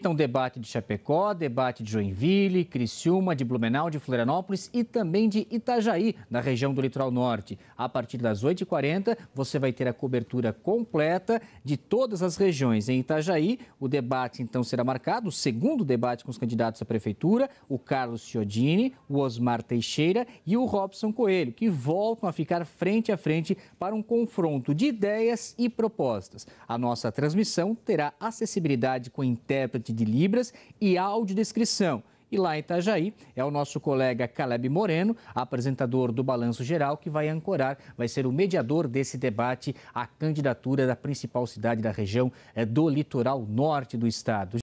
Então, debate de Chapecó, debate de Joinville, Criciúma, de Blumenau, de Florianópolis e também de Itajaí, na região do litoral norte. A partir das 8h40, você vai ter a cobertura completa de todas as regiões. Em Itajaí, o debate então será marcado, o segundo debate com os candidatos à prefeitura, o Carlos Ciodini, o Osmar Teixeira e o Robson Coelho, que voltam a ficar frente a frente para um confronto de ideias e propostas. A nossa transmissão terá acessibilidade com intérprete de Libras e audiodescrição. E lá em Itajaí é o nosso colega Caleb Moreno, apresentador do Balanço Geral, que vai ancorar, vai ser o mediador desse debate a candidatura da principal cidade da região é, do litoral norte do estado.